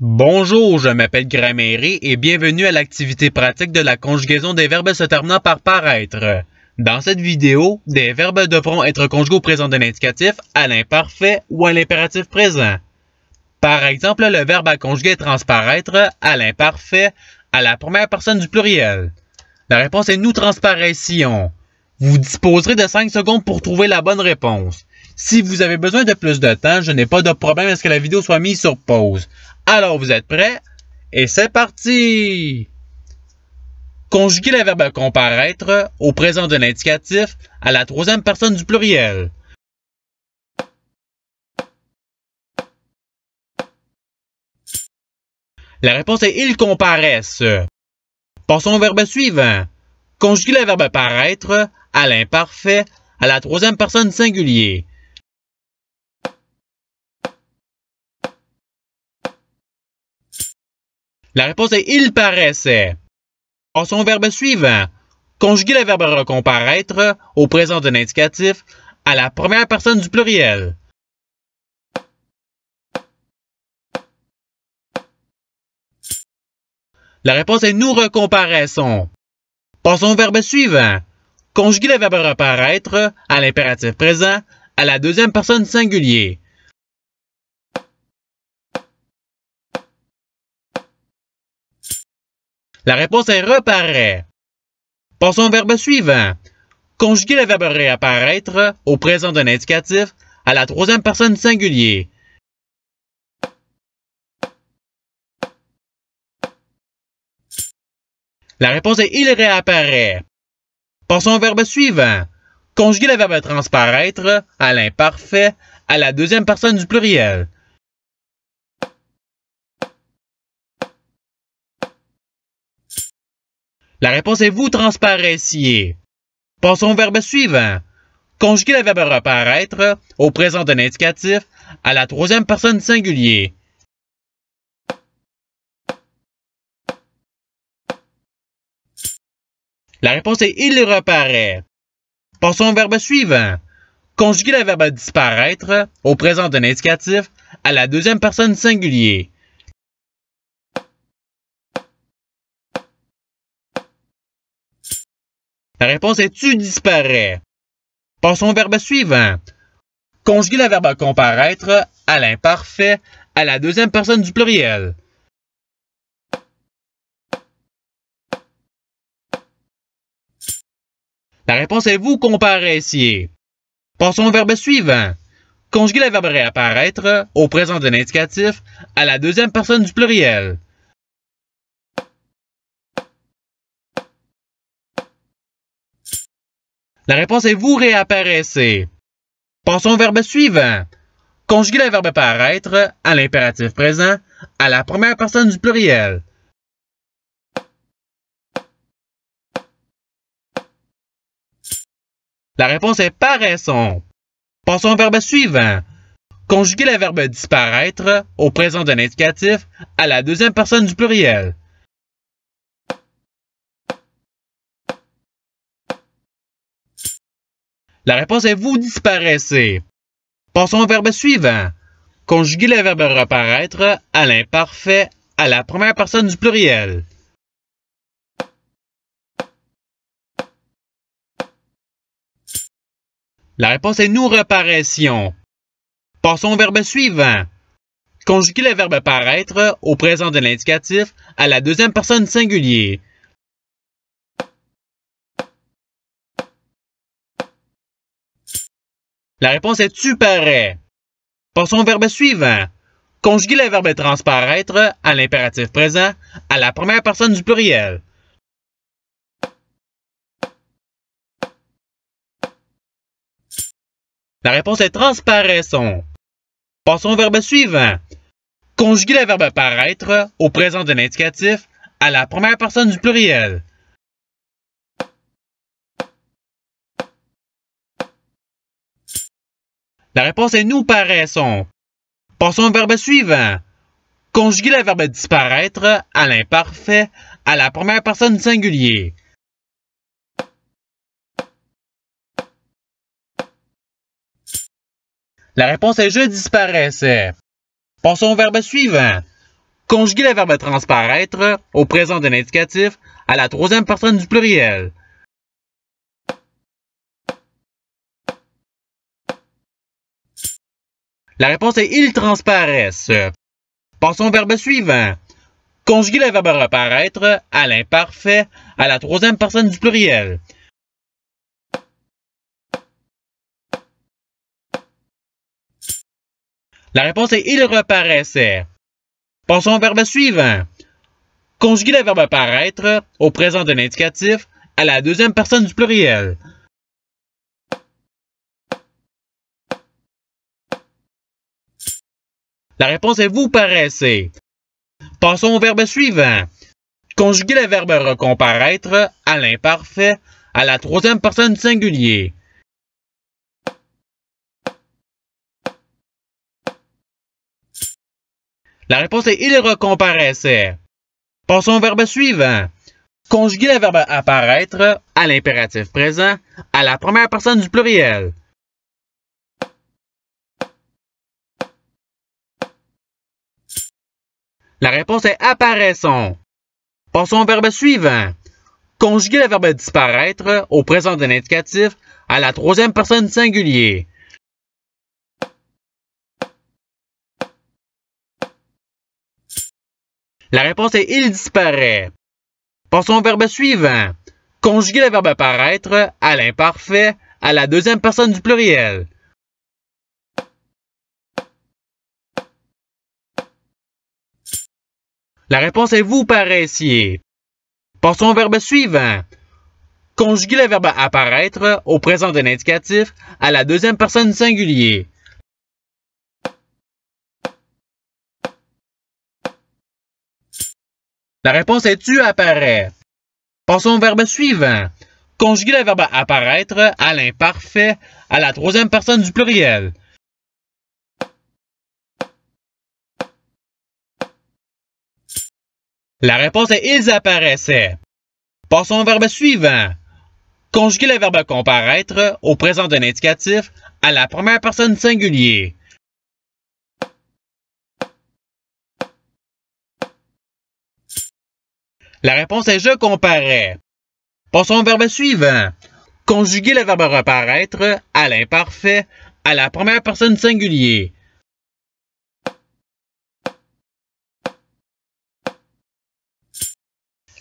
Bonjour, je m'appelle Grammairé et bienvenue à l'activité pratique de la conjugaison des verbes se terminant par paraître. Dans cette vidéo, des verbes devront être conjugués au présent de l'indicatif, à l'imparfait ou à l'impératif présent. Par exemple, le verbe à conjuguer transparaître à l'imparfait, à la première personne du pluriel. La réponse est nous transparaissions. Vous disposerez de 5 secondes pour trouver la bonne réponse. Si vous avez besoin de plus de temps, je n'ai pas de problème à ce que la vidéo soit mise sur pause. Alors, vous êtes prêts? Et c'est parti! Conjuguer le verbe comparaître au présent de l'indicatif à la troisième personne du pluriel. La réponse est ils comparaissent. Passons au verbe suivant. Conjuguer le verbe paraître à l'imparfait à la troisième personne singulier. La réponse est il paraissait. En son verbe suivant, Conjuguer le verbe recomparaître au présent d'un indicatif à la première personne du pluriel. La réponse est nous recomparaissons. Passons au verbe suivant. Conjuguer le verbe reparaître à l'impératif présent à la deuxième personne singulier. La réponse est reparaît. Passons au verbe suivant. Conjuguer le verbe réapparaître au présent d'un indicatif à la troisième personne singulier. La réponse est il réapparaît. Passons au verbe suivant. Conjuguer le verbe transparaître à l'imparfait à la deuxième personne du pluriel. La réponse est vous transparaissiez ». Passons au verbe suivant. Conjuguez le verbe reparaître au présent d'un indicatif à la troisième personne singulier. La réponse est il reparaît. Passons au verbe suivant. Conjuguez le verbe disparaître au présent d'un indicatif à la deuxième personne singulier. La réponse est tu disparais ». Passons au verbe suivant. Conjuguez le verbe comparaître à l'imparfait à la deuxième personne du pluriel. La réponse est vous comparaissiez ». Passons au verbe suivant. Conjuguez le verbe réapparaître au présent de l'indicatif à la deuxième personne du pluriel. La réponse est vous réapparaissez. Passons au verbe suivant. Conjuguez le verbe paraître à l'impératif présent à la première personne du pluriel. La réponse est paraissons. Passons au verbe suivant. Conjuguez le verbe disparaître au présent d'un indicatif à la deuxième personne du pluriel. La réponse est vous disparaissez. Passons au verbe suivant. Conjuguez le verbe reparaître à l'imparfait à la première personne du pluriel. La réponse est nous reparaissions. Passons au verbe suivant. Conjuguez le verbe paraître au présent de l'indicatif à la deuxième personne singulier. La réponse est tu parais. Passons au verbe suivant. Conjuguez le verbe transparaître à l'impératif présent à la première personne du pluriel. La réponse est transparaissons. Passons au verbe suivant. Conjuguez le verbe paraître au présent de l'indicatif à la première personne du pluriel. La réponse est nous paraissons. Passons au verbe suivant. Conjuguez le verbe disparaître à l'imparfait à la première personne du singulier. La réponse est je disparaissais. Passons au verbe suivant. Conjuguez le verbe transparaître au présent de l'indicatif à la troisième personne du pluriel. La réponse est ils transparaissent. Passons au verbe suivant. Conjuguez le verbe reparaître à l'imparfait, à la troisième personne du pluriel. La réponse est ils reparaissent. Passons au verbe suivant. Conjuguez le verbe paraître au présent de l'indicatif à la deuxième personne du pluriel. La réponse est vous paraissez. Passons au verbe suivant. Conjuguez le verbe recomparaître à l'imparfait à la troisième personne singulier. La réponse est il recomparaissait. Passons au verbe suivant. Conjuguez le verbe apparaître à l'impératif présent à la première personne du pluriel. La réponse est apparaissons. Passons au verbe suivant. Conjuguez le verbe disparaître au présent d'un indicatif à la troisième personne singulier. La réponse est il disparaît. Passons au verbe suivant. Conjuguez le verbe apparaître » à l'imparfait à la deuxième personne du pluriel. La réponse est vous paraissiez. Passons au verbe suivant. Conjuguez le verbe apparaître au présent de l'indicatif à la deuxième personne singulier. La réponse est tu apparaît. Passons au verbe suivant. Conjuguez le verbe apparaître à l'imparfait à la troisième personne du pluriel. La réponse est ils apparaissaient. Passons au verbe suivant. Conjuguez le verbe comparaître au présent d'un indicatif à la première personne singulier. La réponse est je comparais. Passons au verbe suivant. Conjuguez le verbe reparaître à l'imparfait à la première personne singulier.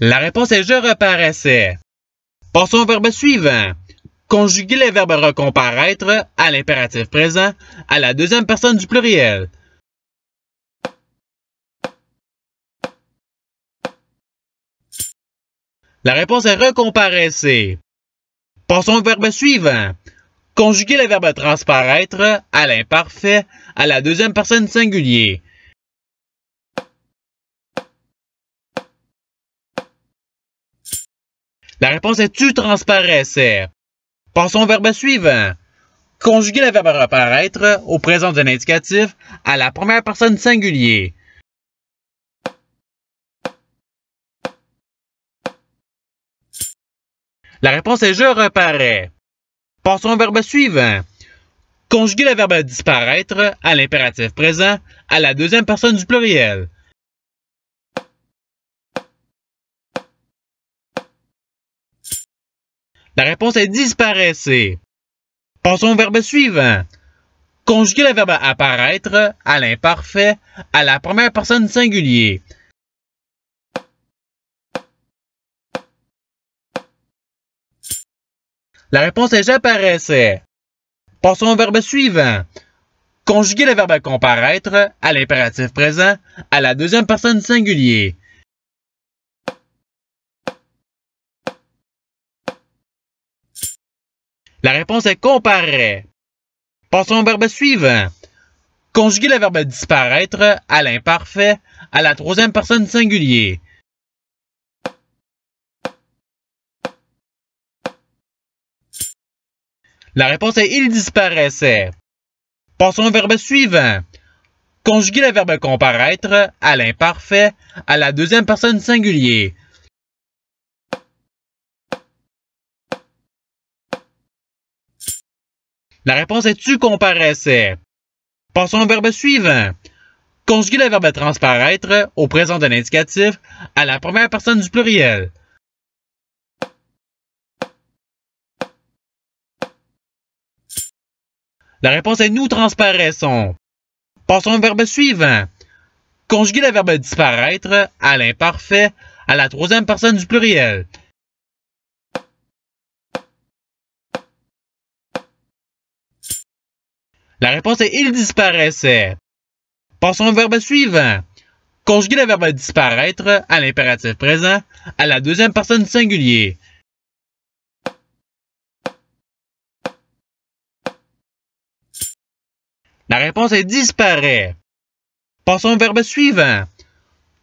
La réponse est je reparaissais. Passons au verbe suivant. Conjuguez les verbes recomparaître à l'impératif présent à la deuxième personne du pluriel. La réponse est recomparaissez. Passons au verbe suivant. Conjuguez le verbe transparaître à l'imparfait à la deuxième personne singulier. La réponse est tu transparaissais. Passons au verbe suivant. Conjuguez le verbe reparaître » au présent d'un indicatif à la première personne singulier. La réponse est je reparais. Passons au verbe suivant. Conjuguez le verbe disparaître à l'impératif présent à la deuxième personne du pluriel. La réponse est disparaissait. Passons au verbe suivant. Conjuguer le verbe apparaître à l'imparfait à la première personne singulier. La réponse est j'apparaissais. Passons au verbe suivant. Conjuguer le verbe comparaître à l'impératif présent à la deuxième personne singulier. La réponse est comparer. Passons au verbe suivant. Conjuguer le verbe disparaître à l'imparfait à la troisième personne singulier. La réponse est il disparaissait. Passons au verbe suivant. Conjuguer le verbe comparaître à l'imparfait à la deuxième personne singulier. La réponse est tu comparaissais. Passons au verbe suivant. Conjuguer le verbe transparaître au présent de l'indicatif à la première personne du pluriel. La réponse est nous transparaissons. Passons au verbe suivant. Conjuguer le verbe disparaître à l'imparfait à la troisième personne du pluriel. La réponse est il disparaissait. Passons au verbe suivant. Conjuguer le verbe disparaître à l'impératif présent à la deuxième personne du singulier. La réponse est disparaît. Passons au verbe suivant.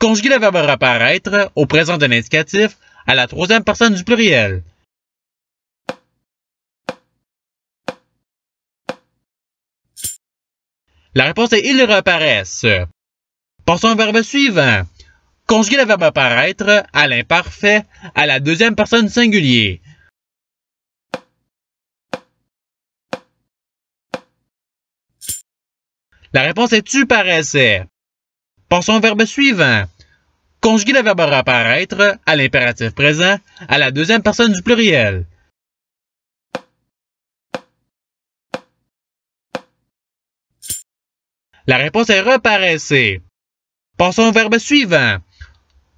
Conjuguer le verbe reparaître au présent de l'indicatif à la troisième personne du pluriel. La réponse est ils reparaissent. Passons au verbe suivant. Conjuguez le verbe apparaître à l'imparfait à la deuxième personne singulier. La réponse est tu paraissais. Passons au verbe suivant. Conjuguez le verbe apparaître à l'impératif présent à la deuxième personne du pluriel. La réponse est reparaissez. Passons au verbe suivant.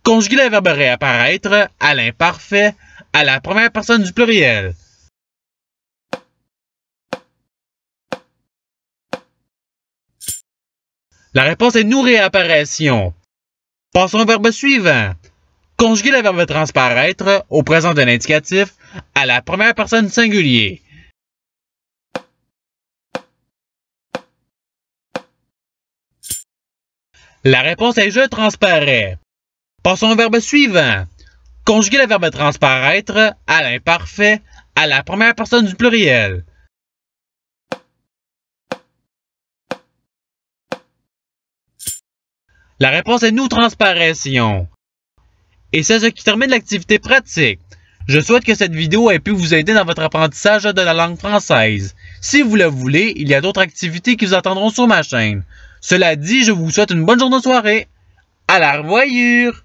Conjuguer le verbe réapparaître à l'imparfait à la première personne du pluriel. La réponse est nous réapparaissions. Passons au verbe suivant. Conjuguer le verbe transparaître au présent de l'indicatif à la première personne singulier. La réponse est je transparais ». Passons au verbe suivant. Conjuguez le verbe transparaître à l'imparfait à la première personne du pluriel. La réponse est nous transparaissions. Et c'est ce qui termine l'activité pratique. Je souhaite que cette vidéo ait pu vous aider dans votre apprentissage de la langue française. Si vous le voulez, il y a d'autres activités qui vous attendront sur ma chaîne. Cela dit, je vous souhaite une bonne journée de soirée. À la revoyure!